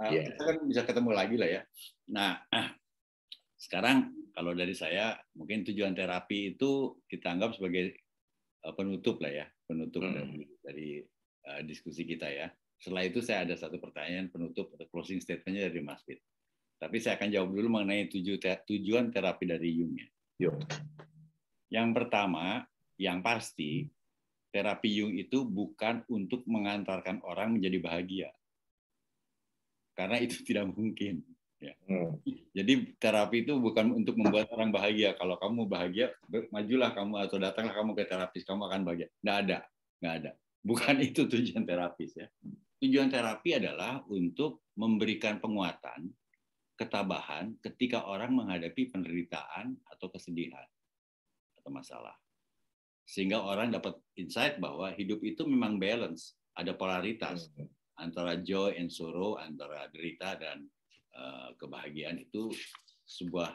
Ya. Kita kan bisa ketemu lagi lah ya. Nah, sekarang kalau dari saya mungkin tujuan terapi itu kita anggap sebagai eh, penutup lah ya, penutup hmm. dari, dari uh, diskusi kita ya. Setelah itu saya ada satu pertanyaan penutup atau closing statementnya dari Mas Fit. Tapi saya akan jawab dulu mengenai tuju, te, tujuan terapi dari Jung ya. Yo. Yang pertama, yang pasti terapi Jung itu bukan untuk mengantarkan orang menjadi bahagia. Karena itu tidak mungkin. Ya. Hmm. Jadi terapi itu bukan untuk membuat orang bahagia. Kalau kamu bahagia, majulah kamu atau datanglah kamu ke terapis, kamu akan bahagia. Nggak ada, nggak ada. Bukan itu tujuan terapis ya. Tujuan terapi adalah untuk memberikan penguatan, ketabahan ketika orang menghadapi penderitaan atau kesedihan atau masalah. Sehingga orang dapat insight bahwa hidup itu memang balance, ada polaritas hmm. antara joy and sorrow, antara derita dan Eh, kebahagiaan itu sebuah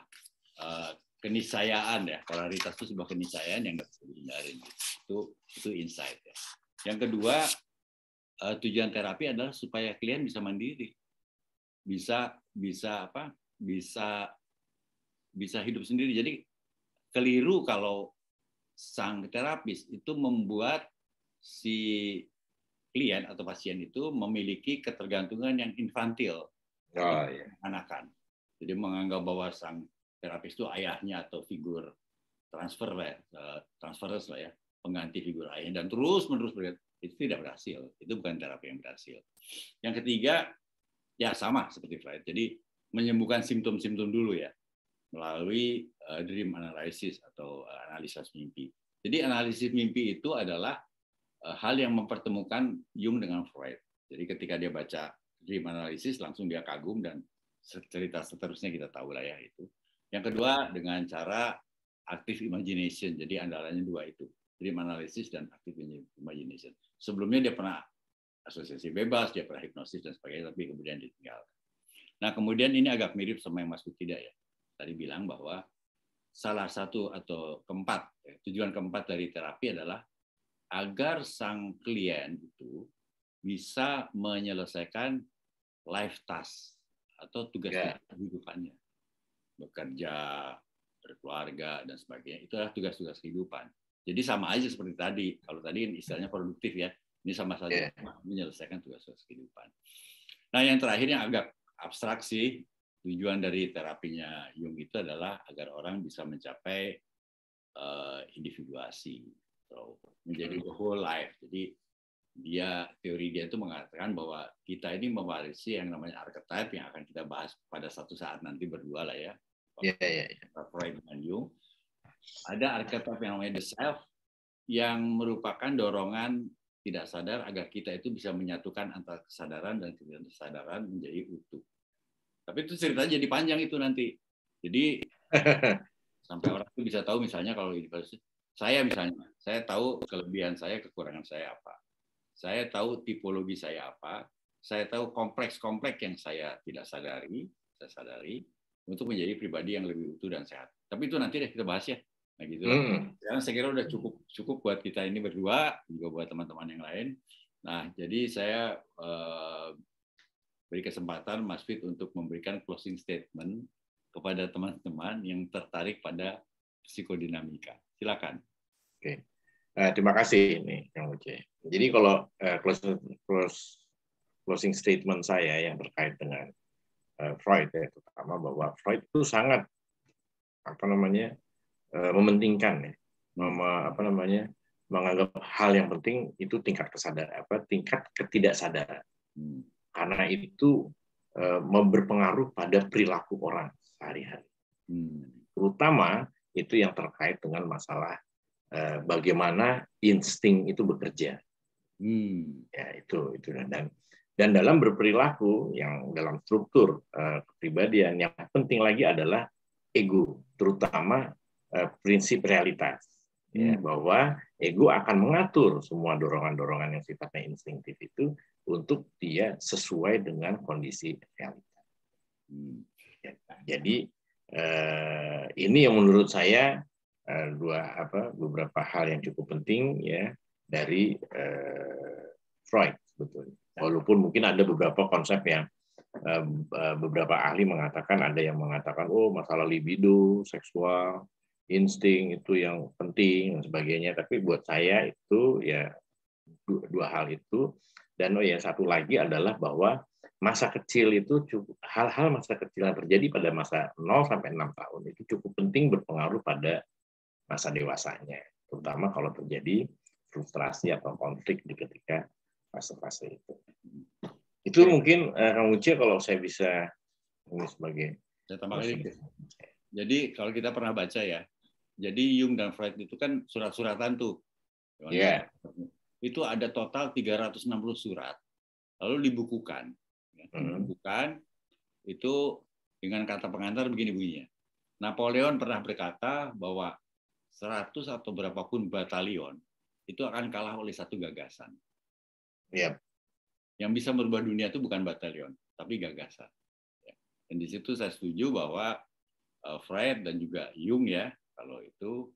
uh, keniscayaan ya polaritas itu sebuah keniscayaan yang nggak bisa dihindari itu itu insight ya yang kedua uh, tujuan terapi adalah supaya klien bisa mandiri bisa bisa apa bisa bisa hidup sendiri jadi keliru kalau sang terapis itu membuat si klien atau pasien itu memiliki ketergantungan yang infantil Oh, iya. anakan. Jadi menganggap bahwa sang terapis itu ayahnya atau figur transfer lah, ya, eh, transfer lah ya, pengganti figur ayah dan terus menerus berlihat itu tidak berhasil. Itu bukan terapi yang berhasil. Yang ketiga, ya sama seperti Freud. Jadi menyembuhkan simptom-simptom dulu ya melalui uh, dream analysis atau uh, analisis mimpi. Jadi analisis mimpi itu adalah hal yang mempertemukan Jung dengan Freud. Jadi ketika dia baca analisis langsung dia kagum dan cerita seterusnya kita tahu lah ya itu. Yang kedua dengan cara active imagination. Jadi andalannya dua itu. Dream analysis dan active imagination. Sebelumnya dia pernah asosiasi bebas, dia pernah hipnosis dan sebagainya, tapi kemudian ditinggalkan. Nah kemudian ini agak mirip sama yang Mas tidak ya. Tadi bilang bahwa salah satu atau keempat, ya, tujuan keempat dari terapi adalah agar sang klien itu bisa menyelesaikan life task atau tugas yeah. kehidupannya. Bekerja, berkeluarga, dan sebagainya. Itulah tugas-tugas kehidupan. Jadi sama aja seperti tadi. Kalau tadi istilahnya produktif ya. Ini sama saja yeah. menyelesaikan tugas-tugas kehidupan. Nah yang terakhir yang agak abstraksi, tujuan dari terapinya Jung itu adalah agar orang bisa mencapai uh, individuasi. atau menjadi hmm. whole life. Jadi dia teori dia itu mengatakan bahwa kita ini mewarisi yang namanya archetype yang akan kita bahas pada satu saat nanti berdua lah ya. Iya iya. iya. Freud dan Jung. Ada archetype yang namanya the self yang merupakan dorongan tidak sadar agar kita itu bisa menyatukan antara kesadaran dan kesadaran menjadi utuh. Tapi itu cerita jadi panjang itu nanti. Jadi sampai orang itu bisa tahu misalnya kalau di saya misalnya, saya tahu kelebihan saya, kekurangan saya apa saya tahu tipologi saya apa, saya tahu kompleks-kompleks yang saya tidak sadari, saya sadari untuk menjadi pribadi yang lebih utuh dan sehat. Tapi itu nanti deh kita bahas ya. Nah gitu. Hmm. Sekarang saya kira udah cukup cukup buat kita ini berdua, juga buat teman-teman yang lain. Nah, jadi saya eh, beri kesempatan Mas Fit untuk memberikan closing statement kepada teman-teman yang tertarik pada psikodinamika. Silakan. Oke. Okay. Eh, terima kasih ini Kang Uce. Jadi kalau eh, closing, statement saya yang terkait dengan uh, Freud ya, terutama bahwa Freud itu sangat apa namanya mementingkan ya, mem, apa namanya menganggap hal yang penting itu tingkat kesadaran apa tingkat ketidaksadaran hmm. karena itu uh, berpengaruh pada perilaku orang sehari-hari hmm. terutama itu yang terkait dengan masalah Eh, bagaimana insting itu bekerja. Hmm. Ya itu itu dan dan dalam berperilaku yang dalam struktur eh, kepribadian yang penting lagi adalah ego, terutama eh, prinsip realitas ya, hmm. bahwa ego akan mengatur semua dorongan-dorongan yang sifatnya instingtif itu untuk dia sesuai dengan kondisi realitas. Hmm. Ya, jadi ini yang menurut saya Eh, dua apa beberapa hal yang cukup penting ya dari uh, Freud sebetulnya. Ya. Walaupun mungkin ada beberapa konsep yang uh, beberapa ahli mengatakan ada yang mengatakan oh masalah libido, seksual, insting itu yang penting dan sebagainya. Tapi buat saya itu ya dua, dua hal itu dan oh ya satu lagi adalah bahwa masa kecil itu hal-hal masa kecil yang terjadi pada masa 0 sampai 6 tahun itu cukup penting berpengaruh pada masa dewasanya, terutama kalau terjadi frustrasi atau konflik di ketika fase-fase itu. Itu mungkin eh, Kang uci kalau saya bisa ini sebagai saya tambahkan Jadi kalau kita pernah baca ya, jadi Jung dan Freud itu kan surat-suratan tuh. Iya. Yeah. Itu ada total 360 surat, lalu dibukukan. Ya. Hmm. bukan itu dengan kata pengantar begini bunyinya. Napoleon pernah berkata bahwa 100 atau berapapun batalion itu akan kalah oleh satu gagasan. Yep. Iya. Yang bisa merubah dunia itu bukan batalion, tapi gagasan. Ya. Dan di situ saya setuju bahwa eh, Freud dan juga Jung ya, kalau itu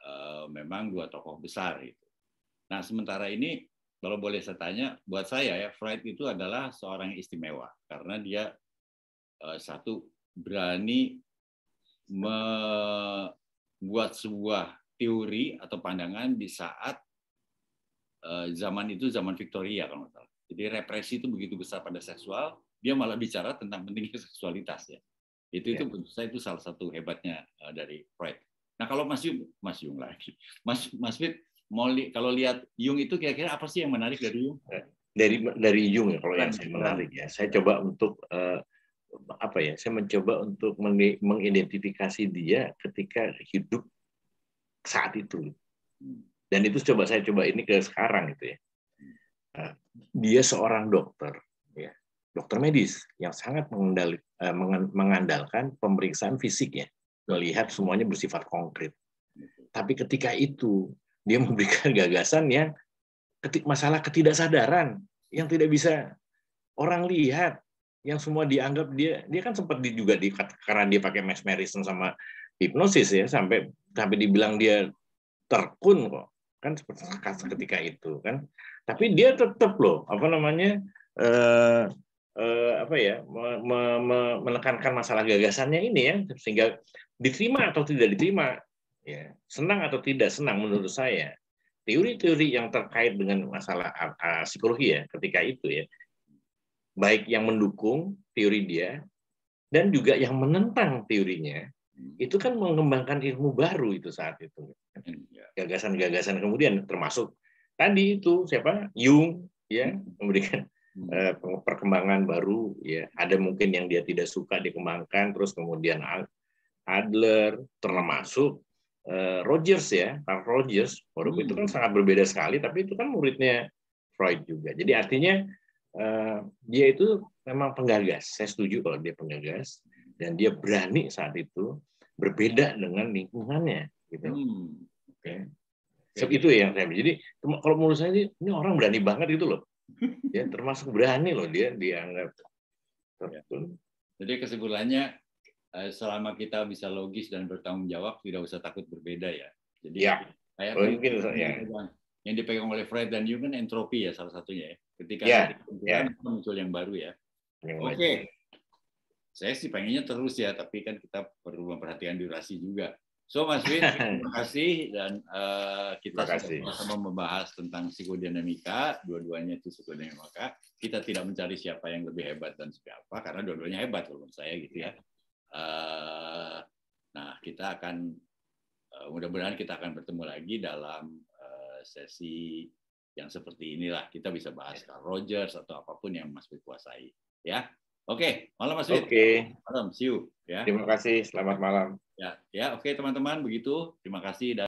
eh, memang dua tokoh besar itu. Nah sementara ini kalau boleh saya tanya, buat saya ya Freud itu adalah seorang istimewa karena dia eh, satu berani me, buat sebuah teori atau pandangan di saat eh, zaman itu zaman Victoria kalau nggak salah. Jadi represi itu begitu besar pada seksual, dia malah bicara tentang pentingnya seksualitas ya. Itu ya. itu menurut saya itu salah satu hebatnya eh, dari Freud. Nah kalau Mas Yung, Mas Yung lagi, Mas Mas Fit mau li, kalau lihat Yung itu kira-kira apa sih yang menarik dari Yung? Dari dari Yung ya kalau yang saya menarik ya. Saya coba untuk uh, apa ya saya mencoba untuk mengidentifikasi dia ketika hidup saat itu dan itu coba saya coba ini ke sekarang gitu ya nah, dia seorang dokter ya dokter medis yang sangat mengendali, eh, mengandalkan pemeriksaan fisiknya melihat semuanya bersifat konkret tapi ketika itu dia memberikan gagasan yang ketik masalah ketidaksadaran yang tidak bisa orang lihat yang semua dianggap dia dia kan sempat di, juga di karena dia pakai mesmerism sama hipnosis ya sampai sampai dibilang dia terkun kok kan seperti ketika itu kan tapi dia tetap loh apa namanya eh, eh, apa ya me, me, me, menekankan masalah gagasannya ini ya sehingga diterima atau tidak diterima ya senang atau tidak senang menurut saya teori-teori yang terkait dengan masalah psikologi ya ketika itu ya baik yang mendukung teori dia dan juga yang menentang teorinya hmm. itu kan mengembangkan ilmu baru itu saat itu iya. gagasan-gagasan kemudian termasuk tadi itu siapa Jung ya hmm. memberikan hmm. Eh, perkembangan baru ya ada mungkin yang dia tidak suka dikembangkan terus kemudian Adler termasuk eh, Rogers ya Carl Rogers walaupun itu kan sangat berbeda sekali tapi itu kan muridnya Freud juga jadi artinya Eh, dia itu memang penggagas. Saya setuju kalau dia penggagas dan dia berani saat itu berbeda dengan lingkungannya gitu. Hmm. Oke. Okay. okay. itu yang saya jadi kalau menurut saya ini orang berani banget gitu loh. Ya termasuk berani loh dia dianggap. Ya. Jadi kesimpulannya eh, selama kita bisa logis dan bertanggung jawab tidak usah takut berbeda ya. Jadi ya. Saya mungkin saya ya yang dipegang oleh Fred dan Jung entropi ya salah satunya ya. Ketika yeah. yeah. Ya. muncul yang baru ya. Oke. Okay. Saya sih pengennya terus ya, tapi kan kita perlu memperhatikan durasi juga. So Mas Win, terima kasih dan uh, kita sama-sama membahas tentang psikodinamika, dua-duanya itu psikodinamika. Kita tidak mencari siapa yang lebih hebat dan siapa karena dua-duanya hebat menurut saya gitu ya. Uh, nah, kita akan uh, mudah-mudahan kita akan bertemu lagi dalam sesi yang seperti inilah kita bisa bahas Carl Rogers atau apapun yang Mas Fit kuasai ya oke okay. malam Mas Fit oke okay. malam see you ya terima kasih selamat malam ya ya oke okay, teman-teman begitu terima kasih dan